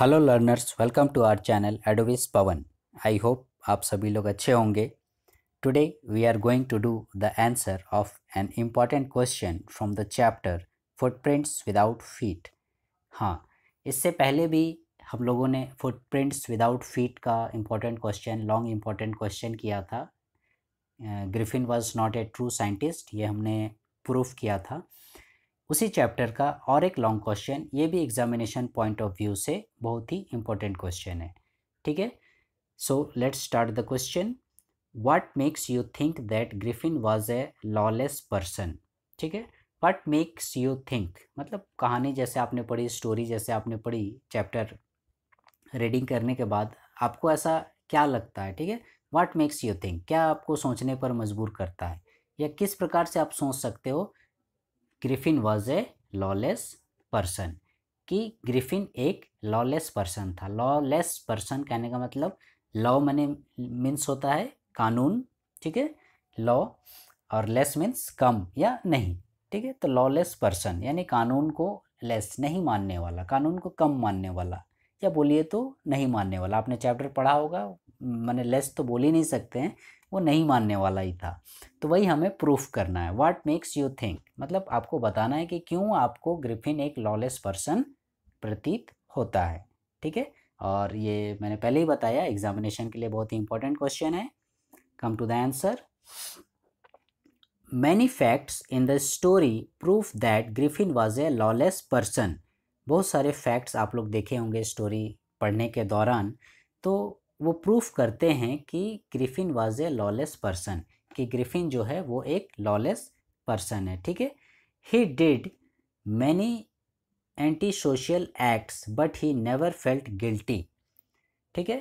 Hello learners welcome to our channel एडोविस Pawan I hope आप सभी लोग अच्छे होंगे today we are going to do the answer of an important question from the chapter footprints without feet हाँ इससे पहले भी हम लोगों ने फुटप्रिंट्स विदाउट फीट का important question long important question किया था Griffin was not a true scientist ये हमने प्रूफ किया था उसी चैप्टर का और एक लॉन्ग क्वेश्चन ये भी एग्जामिनेशन पॉइंट ऑफ व्यू से बहुत ही इंपॉर्टेंट क्वेश्चन है ठीक है so let's start the question what makes you think that Griffin was a lawless person ठीक है व्हाट मेक्स यू थिंक मतलब कहानी जैसे आपने पढ़ी स्टोरी जैसे आपने पढ़ी चैप्टर रीडिंग करने के बाद आपको ऐसा क्या लगता है ठीक है वाट मेक्स यू थिंक क्या आपको सोचने पर मजबूर करता है या किस प्रकार से आप सोच सकते हो Griffin was a lawless person कि ग्रिफिन एक लॉलेस पर्सन था लॉलेस पर्सन कहने का मतलब लॉ मैने मीन्स होता है कानून ठीक है लॉ और लेस मीन्स कम या नहीं ठीक है तो लॉलेस पर्सन यानी कानून को लेस नहीं मानने वाला कानून को कम मानने वाला या बोलिए तो नहीं मानने वाला आपने चैप्टर पढ़ा होगा मैंने लेस तो बोल ही नहीं सकते हैं वो नहीं मानने वाला ही था तो वही हमें प्रूफ करना है वाट मेक्स यू थिंक मतलब आपको बताना है कि क्यों आपको ग्रिफिन एक लॉलेस पर्सन प्रतीत होता है ठीक है और ये मैंने पहले ही बताया एग्जामिनेशन के लिए बहुत ही इंपॉर्टेंट क्वेश्चन है come to the answer many facts in the story proof that Griffin was a lawless person बहुत सारे फैक्ट्स आप लोग देखे होंगे स्टोरी पढ़ने के दौरान तो वो प्रूफ करते हैं कि Griffin was a lawless person कि ग्रिफिन जो है वो एक लॉलेस पर्सन है ठीक है he did many anti social acts but he never felt guilty ठीक है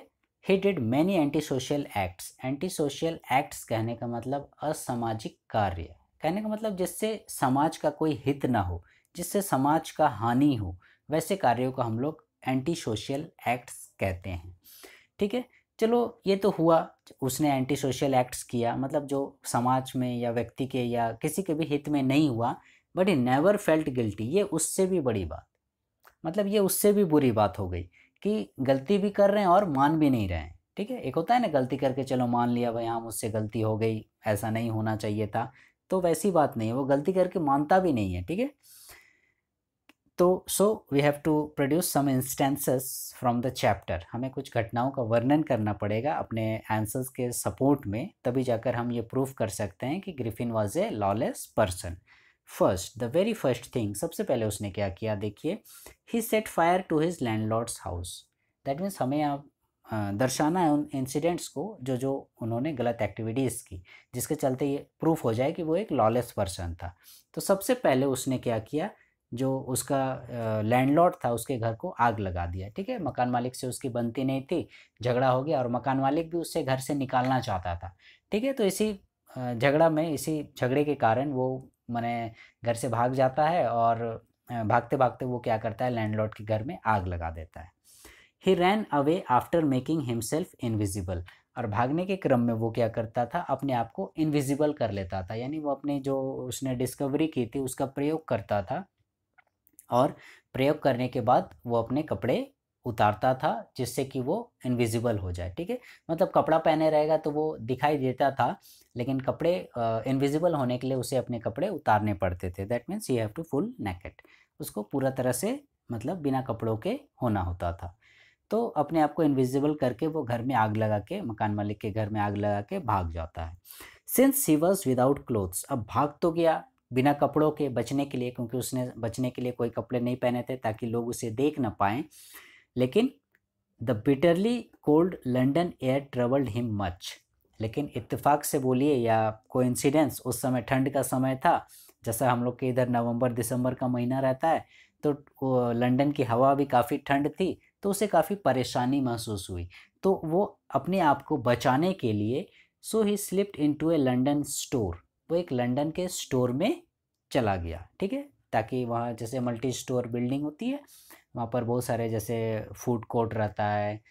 he did many anti social acts anti social acts कहने का मतलब असामाजिक कार्य कहने का मतलब जिससे समाज का कोई हित ना हो जिससे समाज का हानि हो वैसे कार्यों का हम लोग एंटी सोशल एक्ट्स कहते हैं ठीक है चलो ये तो हुआ उसने एंटी सोशल एक्ट्स किया मतलब जो समाज में या व्यक्ति के या किसी के भी हित में नहीं हुआ but he never felt guilty ये उससे भी बड़ी बात मतलब ये उससे भी बुरी बात हो गई कि गलती भी कर रहे हैं और मान भी नहीं रहे हैं ठीक है एक होता है ना गलती करके चलो मान लिया भाई हाँ मुझसे गलती हो गई ऐसा नहीं होना चाहिए था तो वैसी बात नहीं है वो गलती करके मानता भी नहीं है ठीक है तो so we have to produce some instances from the chapter हमें कुछ घटनाओं का वर्णन करना पड़ेगा अपने आंसर्स के सपोर्ट में तभी जाकर हम ये प्रूफ कर सकते हैं कि Griffin was a lawless person first the very first thing सबसे पहले उसने क्या किया देखिए he set fire to his landlord's house that means हमें आप दर्शाना है उन इंसिडेंट्स को जो जो उन्होंने गलत एक्टिविटीज़ की जिसके चलते ये प्रूफ हो जाए कि वो एक लॉलेस पर्सन था तो सबसे पहले उसने क्या किया जो उसका लैंडलॉर्ड था उसके घर को आग लगा दिया ठीक है मकान मालिक से उसकी बनती नहीं थी झगड़ा हो गया और मकान मालिक भी उससे घर से निकालना चाहता था ठीक है तो इसी झगड़ा में इसी झगड़े के कारण वो मैंने घर से भाग जाता है और भागते भागते वो क्या करता है लैंडलॉर्ड के घर में आग लगा देता है he ran away after making himself invisible और भागने के क्रम में वो क्या करता था अपने आप को इनविजिबल कर लेता था यानी वो अपने जो उसने डिस्कवरी की थी उसका प्रयोग करता था और प्रयोग करने के बाद वो अपने कपड़े उतारता था जिससे कि वो इनविजिबल हो जाए ठीक है मतलब कपड़ा पहने रहेगा तो वो दिखाई देता था लेकिन कपड़े इनविजिबल uh, होने के लिए उसे अपने कपड़े उतारने पड़ते थे that means you have to full naked उसको पूरा तरह से मतलब बिना कपड़ों के होना होता था तो अपने आप को इनविजिबल करके वो घर में आग लगा के मकान मालिक के घर में आग लगा के भाग जाता है since he was without clothes अब भाग तो गया बिना कपड़ों के बचने के लिए क्योंकि उसने बचने के लिए कोई कपड़े नहीं पहने थे ताकि लोग उसे देख ना पाएँ लेकिन the bitterly cold London air travelled him much लेकिन इत्तेफाक से बोलिए या कोई उस समय ठंड का समय था जैसा हम लोग के इधर नवंबर दिसंबर का महीना रहता है तो लंदन की हवा भी काफ़ी ठंड थी तो उसे काफ़ी परेशानी महसूस हुई तो वो अपने आप को बचाने के लिए so he slipped into a London store वो एक लंदन के स्टोर में चला गया ठीक है ताकि वहाँ जैसे मल्टी स्टोर बिल्डिंग होती है वहाँ पर बहुत सारे जैसे फूड कोर्ट रहता है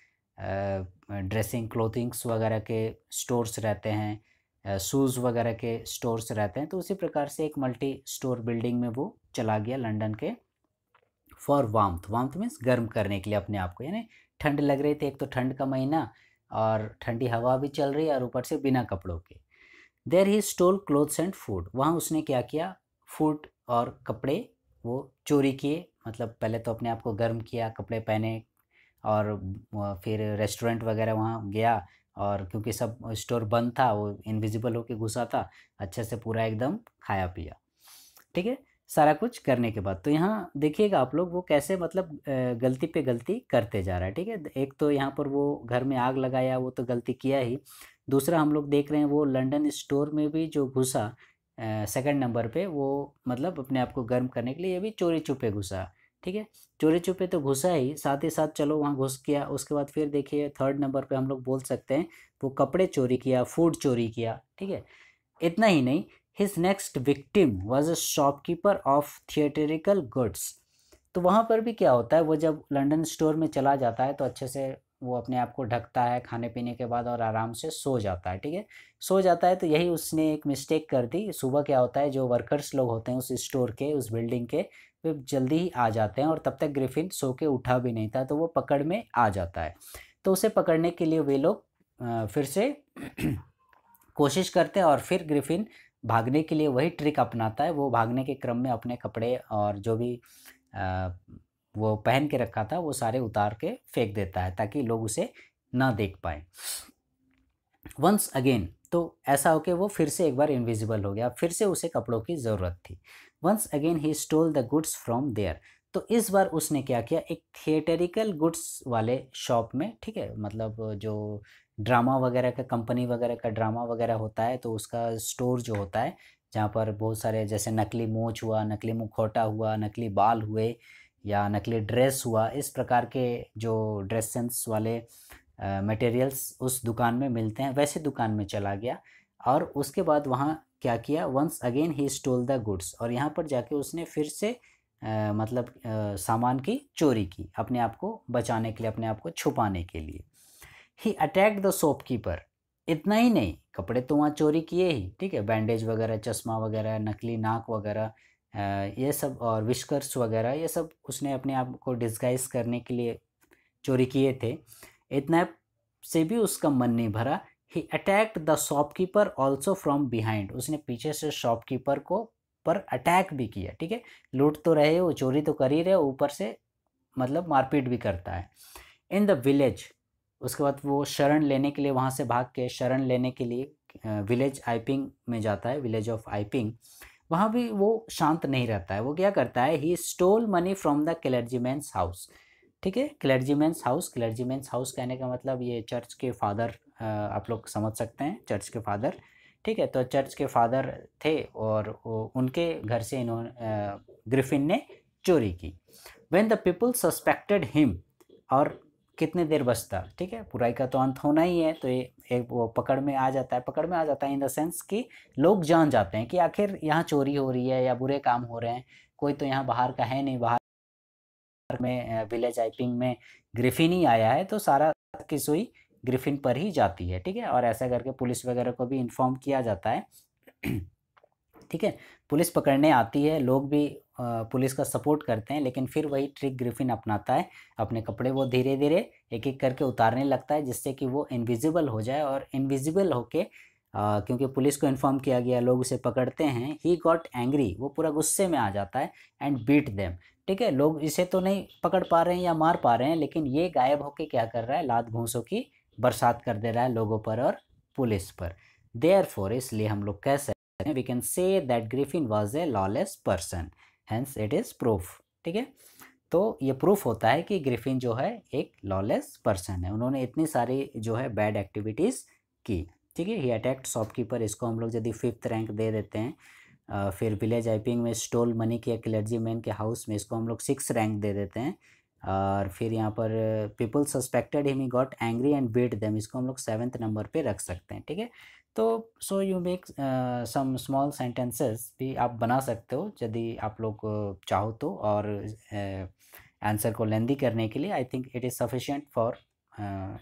ड्रेसिंग क्लोथिंग्स वगैरह के स्टोर्स रहते हैं शूज़ वगैरह के स्टोर्स रहते हैं तो उसी प्रकार से एक मल्टी स्टोर बिल्डिंग में वो चला गया लंदन के फॉर वाम्थ वाम्थ मीन्स गर्म करने के लिए अपने आप को यानी ठंड लग रही थी एक तो ठंड का महीना और ठंडी हवा भी चल रही है और ऊपर से बिना कपड़ों के there he stole clothes and food वहाँ उसने क्या किया फूड और कपड़े वो चोरी किए मतलब पहले तो अपने आप को गर्म किया कपड़े पहने और फिर रेस्टोरेंट वगैरह वहाँ गया और क्योंकि सब स्टोर बंद था वो इनविजिबल होके घुसा था अच्छे से पूरा एकदम खाया पिया ठीक है सारा कुछ करने के बाद तो यहाँ देखिएगा आप लोग वो कैसे मतलब गलती पे गलती करते जा रहा है ठीक है एक तो यहाँ पर वो घर में आग लगाया वो तो गलती किया ही दूसरा हम लोग देख रहे हैं वो लंदन स्टोर में भी जो घुसा सेकंड नंबर पे वो मतलब अपने आप को गर्म करने के लिए ये भी चोरी छुपे घुसा ठीक है चोरी छुपे तो घुसा ही साथ ही साथ चलो वहाँ घुस किया उसके बाद फिर देखिए थर्ड नंबर पे हम लोग बोल सकते हैं वो कपड़े चोरी किया फूड चोरी किया ठीक है इतना ही नहीं his next victim was a shopkeeper of theatrical goods तो वहाँ पर भी क्या होता है वो जब लंदन स्टोर में चला जाता है तो अच्छे से वो अपने आप को ढकता है खाने पीने के बाद और आराम से सो जाता है ठीक है सो जाता है तो यही उसने एक मिस्टेक कर दी सुबह क्या होता है जो वर्कर्स लोग होते हैं उस स्टोर के उस बिल्डिंग के वे जल्दी ही आ जाते हैं और तब तक ग्रिफिन सो के उठा भी नहीं था तो वो पकड़ में आ जाता है तो उसे पकड़ने के लिए वे लोग फिर से कोशिश करते हैं और फिर ग्रिफिन भागने के लिए वही ट्रिक अपनाता है वो भागने के क्रम में अपने कपड़े और जो भी वो पहन के रखा था वो सारे उतार के फेंक देता है ताकि लोग उसे ना देख पाए वंस अगेन तो ऐसा हो के वो फिर से एक बार इनविजिबल हो गया फिर से उसे कपड़ों की ज़रूरत थी once again he stole the goods from there तो इस बार उसने क्या किया एक थिएटरिकल गुड्स वाले शॉप में ठीक है मतलब जो ड्रामा वगैरह का कंपनी वगैरह का ड्रामा वगैरह होता है तो उसका स्टोर जो होता है जहाँ पर बहुत सारे जैसे नकली मोच हुआ नकली मुखौटा हुआ नकली बाल हुए या नकली ड्रेस हुआ इस प्रकार के जो ड्रेस सेंस वाले मटेरियल्स उस दुकान में मिलते हैं वैसे दुकान में चला गया और उसके बाद वहाँ क्या किया once again he stole the goods और यहाँ पर जाके उसने फिर से आ, मतलब आ, सामान की चोरी की अपने आप को बचाने के लिए अपने आप को छुपाने के लिए ही अटैक द शॉपकीपर इतना ही नहीं कपड़े तो वहाँ चोरी किए ही ठीक है बैंडेज वगैरह चश्मा वगैरह नकली नाक वगैरह ये सब और विश्कर्स वगैरह ये सब उसने अपने आप को डिस्गाइज करने के लिए चोरी किए थे इतना से भी उसका मन नहीं भरा he attacked the shopkeeper also from behind उसने पीछे से शॉपकीपर को पर अटैक भी किया ठीक है लूट तो रहे वो चोरी तो कर ही रहे ऊपर से मतलब मारपीट भी करता है इन द विलेज उसके बाद वो शरण लेने के लिए वहाँ से भाग के शरण लेने के लिए विलेज आइपिंग में जाता है विलेज ऑफ आइपिंग वहाँ भी वो शांत नहीं रहता है वो क्या करता है he stole money from the clergyman's house ठीक है क्लर्जीमैंस हाउस मैंस हाउस कहने का मतलब ये चर्च के फादर आप लोग समझ सकते हैं चर्च के फादर ठीक है तो चर्च के फादर थे और उनके घर से इन्होंने ग्रिफिन ने चोरी की when the people suspected him और कितने देर बचता ठीक है बुराई का तो अंत होना ही है तो ये एक वो पकड़ में आ जाता है पकड़ में आ जाता है इन द सेंस कि लोग जान जाते हैं कि आखिर यहाँ चोरी हो रही है या बुरे काम हो रहे हैं कोई तो यहाँ बाहर का है नहीं बाहर में विलेज आइपिंग में ग्रिफिन ही आया है तो सारा की सुई ग्रिफिन पर ही जाती है ठीक है और ऐसा करके पुलिस वगैरह को भी इन्फॉर्म किया जाता है ठीक है पुलिस पकड़ने आती है लोग भी पुलिस का सपोर्ट करते हैं लेकिन फिर वही ट्रिक ग्रिफिन अपनाता है अपने कपड़े वो धीरे धीरे एक एक करके उतारने लगता है जिससे कि वो इनविजिबल हो जाए और इनविजिबल होके आ, क्योंकि पुलिस को इन्फॉर्म किया गया लोग उसे पकड़ते हैं ही गॉट एंग्री वो पूरा गुस्से में आ जाता है एंड बीट देम ठीक है लोग इसे तो नहीं पकड़ पा रहे हैं या मार पा रहे हैं लेकिन ये गायब होके क्या कर रहा है लात घूसों की बरसात कर दे रहा है लोगों पर और पुलिस पर देयर इसलिए हम लोग कह सकते we can say that Griffin was a lawless person. Hence it is proof. ठीक है तो ये प्रूफ होता है कि ग्रिफिन जो है एक लॉलेस पर्सन है उन्होंने इतनी सारी जो है बैड एक्टिविटीज़ की ठीक है ही अटैक्ट शॉपकीपर इसको हम लोग यदि फिफ्थ रैंक दे देते हैं आ, फिर विलेज आइपिंग में स्टोल मनी किया क्लर्जी मैन के हाउस में इसको हम लोग सिक्स रैंक दे देते हैं और फिर यहाँ पर people suspected him he got angry and beat them इसको हम लोग सेवन्थ नंबर पे रख सकते हैं ठीक है तो so you make some small sentences भी आप बना सकते हो यदि आप लोग uh, चाहो तो और आंसर uh, को लेंदी करने के लिए I think it is sufficient for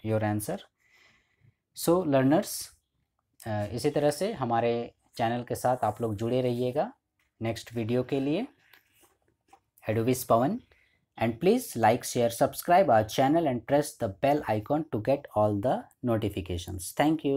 your answer so learners इसी तरह से हमारे चैनल के साथ आप लोग जुड़े रहिएगा नेक्स्ट वीडियो के लिए एडोविस पवन and please like share subscribe our channel and press the bell icon to get all the notifications thank you